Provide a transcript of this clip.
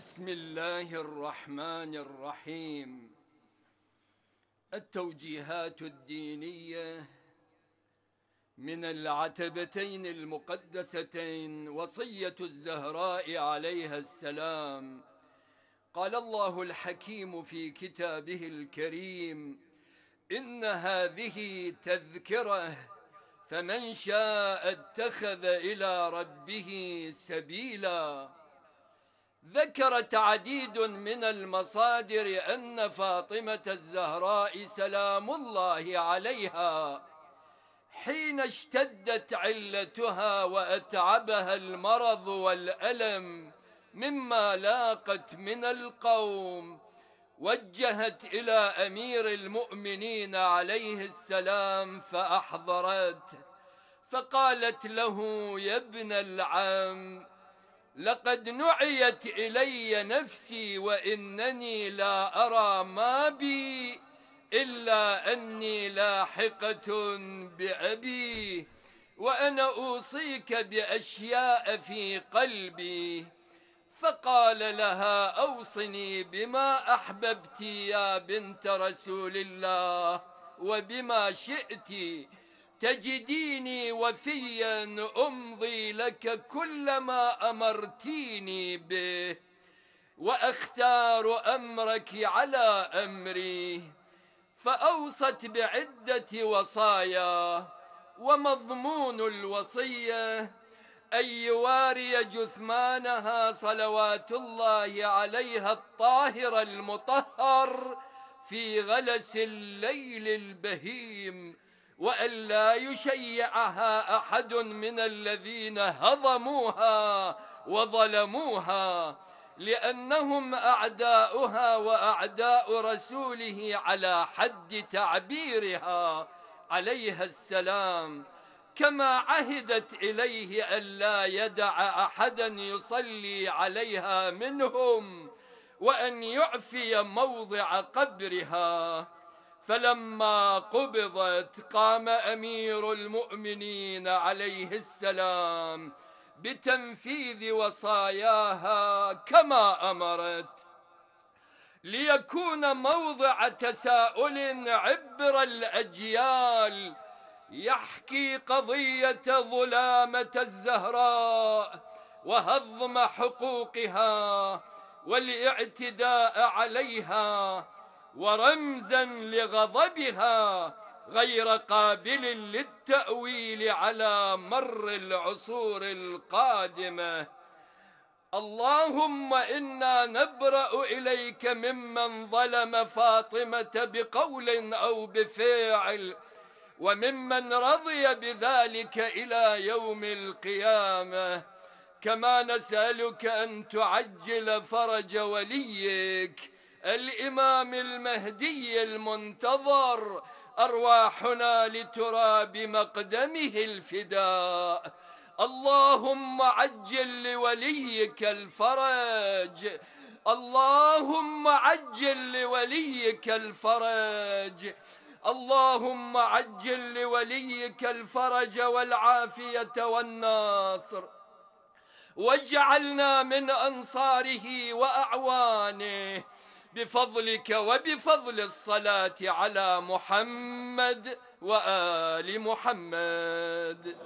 بسم الله الرحمن الرحيم التوجيهات الدينية من العتبتين المقدستين وصية الزهراء عليها السلام قال الله الحكيم في كتابه الكريم إن هذه تذكرة فمن شاء اتخذ إلى ربه سبيلاً ذكرت عديد من المصادر أن فاطمة الزهراء سلام الله عليها حين اشتدت علتها وأتعبها المرض والألم مما لاقت من القوم وجهت إلى أمير المؤمنين عليه السلام فأحضرت فقالت له يا ابن العم لقد نعيت إلي نفسي وإنني لا أرى ما بي إلا أني لاحقة بأبي وأنا أوصيك بأشياء في قلبي فقال لها أوصني بما أحببت يا بنت رسول الله وبما شئت تجديني وفيا أمضي لك كل ما أمرتيني به وأختار أمرك على أمري فأوصت بعدة وصايا ومضمون الوصية أن يواري جثمانها صلوات الله عليها الطاهر المطهر في غلس الليل البهيم وألا يشيعها أحد من الذين هضموها وظلموها لأنهم أعداؤها وأعداء رسوله على حد تعبيرها عليها السلام كما عهدت إليه ألا يدع أحدا يصلي عليها منهم وأن يعفي موضع قبرها فلما قبضت قام أمير المؤمنين عليه السلام بتنفيذ وصاياها كما أمرت ليكون موضع تساؤل عبر الأجيال يحكي قضية ظلامة الزهراء وهضم حقوقها والاعتداء عليها ورمزا لغضبها غير قابل للتأويل على مر العصور القادمة اللهم إنا نبرأ إليك ممن ظلم فاطمة بقول أو بفعل وممن رضي بذلك إلى يوم القيامة كما نسألك أن تعجل فرج وليك الإمام المهدي المنتظر أرواحنا لتراب مقدمه الفداء اللهم عجل لوليك الفرج اللهم عجل لوليك الفرج اللهم عجل لوليك الفرج والعافية والناصر واجعلنا من أنصاره وأعوانه بفضلك وبفضل الصلاة على محمد وآل محمد